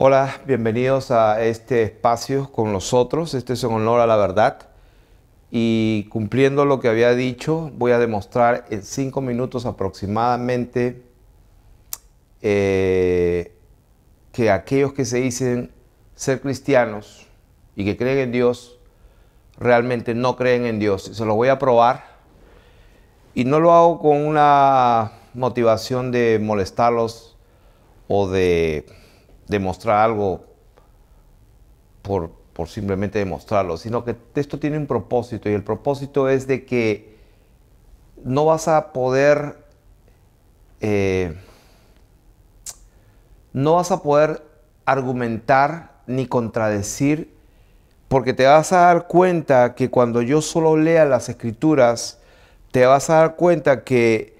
Hola, bienvenidos a este espacio con nosotros. Este es un honor a la verdad. Y cumpliendo lo que había dicho, voy a demostrar en cinco minutos aproximadamente eh, que aquellos que se dicen ser cristianos y que creen en Dios, realmente no creen en Dios. Se los voy a probar. Y no lo hago con una motivación de molestarlos o de demostrar algo por, simplemente demostrarlo, sino que esto tiene un propósito y el propósito es de que no vas a poder, eh, no vas a poder argumentar ni contradecir, porque te vas a dar cuenta que cuando yo solo lea las escrituras, te vas a dar cuenta que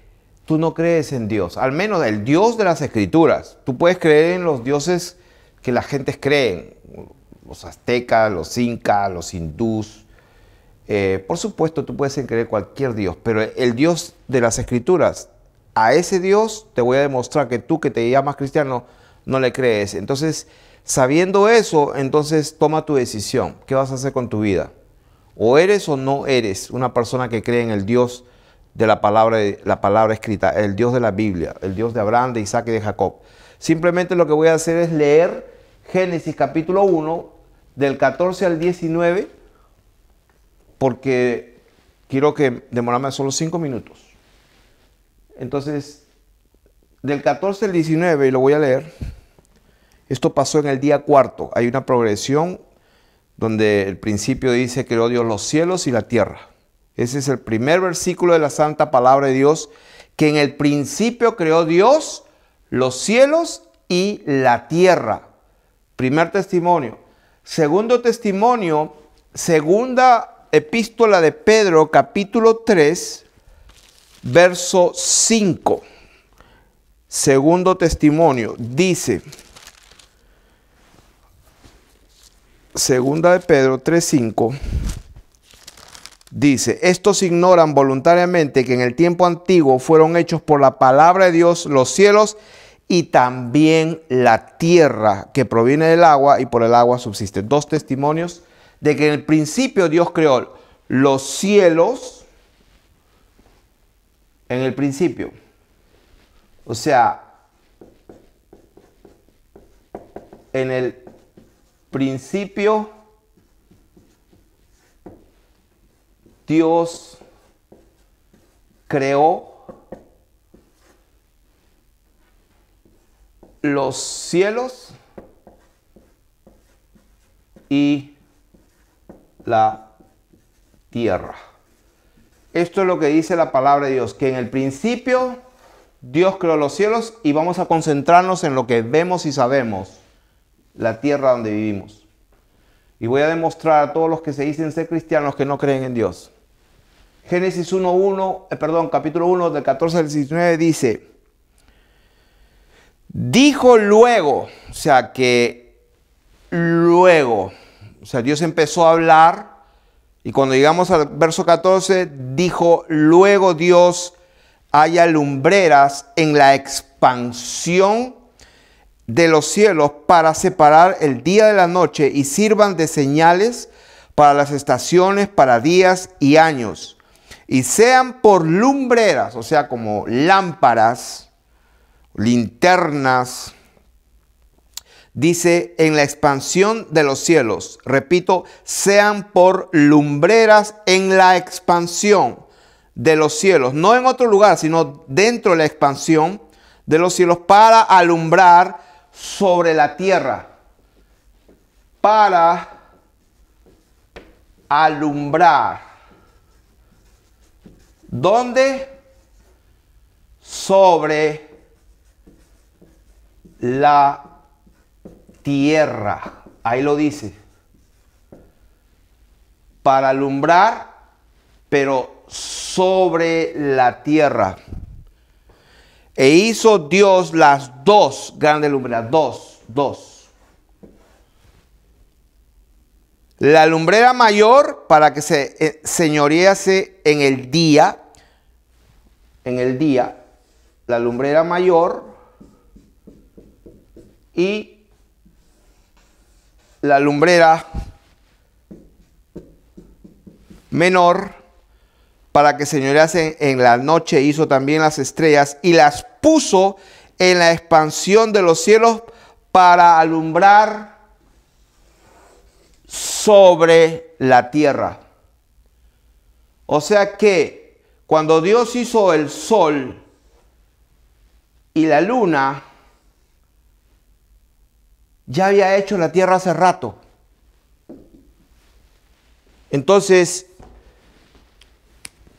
tú no crees en Dios, al menos el Dios de las Escrituras. Tú puedes creer en los dioses que las gentes creen, los aztecas, los incas, los hindús. Eh, por supuesto, tú puedes creer cualquier Dios, pero el Dios de las Escrituras, a ese Dios te voy a demostrar que tú que te llamas cristiano no le crees. Entonces, sabiendo eso, entonces toma tu decisión. ¿Qué vas a hacer con tu vida? O eres o no eres una persona que cree en el Dios de la palabra, la palabra escrita, el Dios de la Biblia, el Dios de Abraham, de Isaac y de Jacob. Simplemente lo que voy a hacer es leer Génesis capítulo 1, del 14 al 19, porque quiero que demorarme solo 5 minutos. Entonces, del 14 al 19, y lo voy a leer, esto pasó en el día cuarto. Hay una progresión donde el principio dice, que Dios los cielos y la tierra. Ese es el primer versículo de la Santa Palabra de Dios, que en el principio creó Dios los cielos y la tierra. Primer testimonio. Segundo testimonio, segunda epístola de Pedro, capítulo 3, verso 5. Segundo testimonio, dice, segunda de Pedro 3, 5. Dice, estos ignoran voluntariamente que en el tiempo antiguo fueron hechos por la palabra de Dios los cielos y también la tierra que proviene del agua y por el agua subsiste. Dos testimonios de que en el principio Dios creó los cielos en el principio. O sea, en el principio Dios creó los cielos y la tierra. Esto es lo que dice la palabra de Dios, que en el principio Dios creó los cielos y vamos a concentrarnos en lo que vemos y sabemos, la tierra donde vivimos. Y voy a demostrar a todos los que se dicen ser cristianos que no creen en Dios. Génesis 1.1, eh, perdón, capítulo 1 del 14 al 19 dice, dijo luego, o sea que luego, o sea, Dios empezó a hablar y cuando llegamos al verso 14, dijo, luego Dios haya lumbreras en la expansión de los cielos para separar el día de la noche y sirvan de señales para las estaciones, para días y años y sean por lumbreras, o sea, como lámparas, linternas. Dice en la expansión de los cielos, repito, sean por lumbreras en la expansión de los cielos, no en otro lugar, sino dentro de la expansión de los cielos para alumbrar sobre la tierra, para alumbrar ¿Dónde? Sobre la tierra. Ahí lo dice. Para alumbrar, pero sobre la tierra. E hizo Dios las dos grandes lumbreras. Dos, dos. La lumbrera mayor para que se eh, señorease en el día, en el día, la lumbrera mayor y la lumbrera menor para que señorease en la noche hizo también las estrellas y las puso en la expansión de los cielos para alumbrar sobre la tierra. O sea que cuando Dios hizo el sol y la luna, ya había hecho la tierra hace rato. Entonces,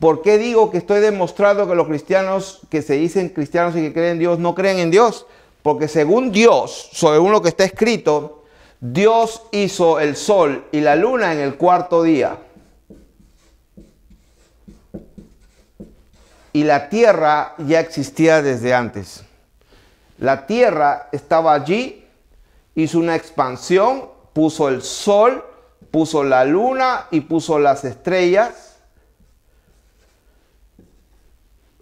¿por qué digo que estoy demostrando que los cristianos que se dicen cristianos y que creen en Dios no creen en Dios? Porque según Dios, según lo que está escrito, Dios hizo el sol y la luna en el cuarto día. Y la tierra ya existía desde antes. La tierra estaba allí, hizo una expansión, puso el sol, puso la luna y puso las estrellas.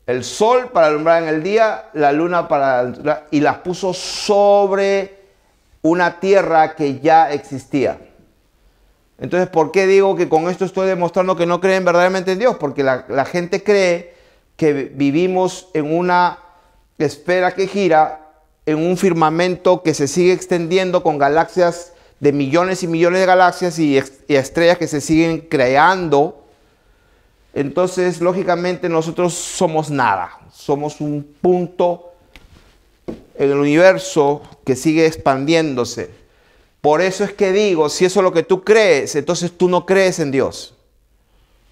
El sol para alumbrar en el día, la luna para... y las puso sobre una tierra que ya existía. Entonces, ¿por qué digo que con esto estoy demostrando que no creen verdaderamente en Dios? Porque la, gente cree que vivimos en una esfera que gira, en un firmamento que se sigue extendiendo con galaxias de millones y millones de galaxias y estrellas que se siguen creando. Entonces, lógicamente, nosotros somos nada, somos un punto en el universo que sigue expandiéndose. Por eso es que digo, si eso es lo que tú crees, entonces tú no crees en Dios.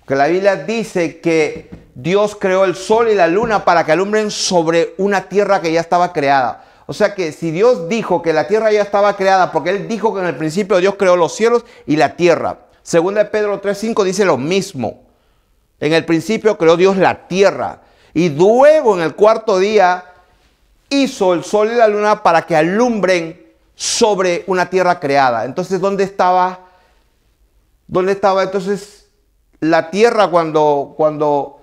Porque la Biblia dice que Dios creó el sol y la luna para que alumbren sobre una tierra que ya estaba creada. O sea que si Dios dijo que la tierra ya estaba creada, porque Él dijo que en el principio Dios creó los cielos y la tierra. Segunda de Pedro 3.5 dice lo mismo. En el principio creó Dios la tierra. Y luego en el cuarto día hizo el sol y la luna para que alumbren sobre una tierra creada. Entonces, ¿dónde estaba? ¿Dónde estaba entonces la tierra cuando, cuando,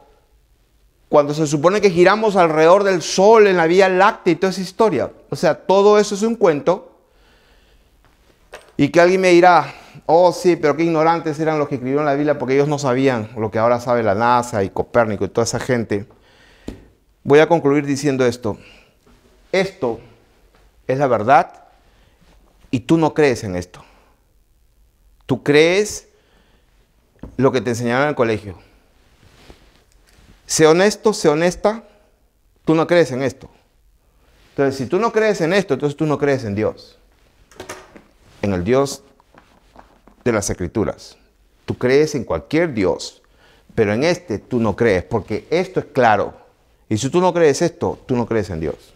cuando se supone que giramos alrededor del sol en la Vía Láctea y toda esa historia? O sea, todo eso es un cuento. Y que alguien me dirá, oh sí, pero qué ignorantes eran los que escribieron la Biblia porque ellos no sabían lo que ahora sabe la NASA y Copérnico y toda esa gente. Voy a concluir diciendo esto esto es la verdad y tú no crees en esto. Tú crees lo que te enseñaron en el colegio. Sé honesto, sé honesta, tú no crees en esto. Entonces, si tú no crees en esto, entonces tú no crees en Dios. En el Dios de las Escrituras. Tú crees en cualquier Dios, pero en este tú no crees, porque esto es claro. Y si tú no crees esto, tú no crees en Dios.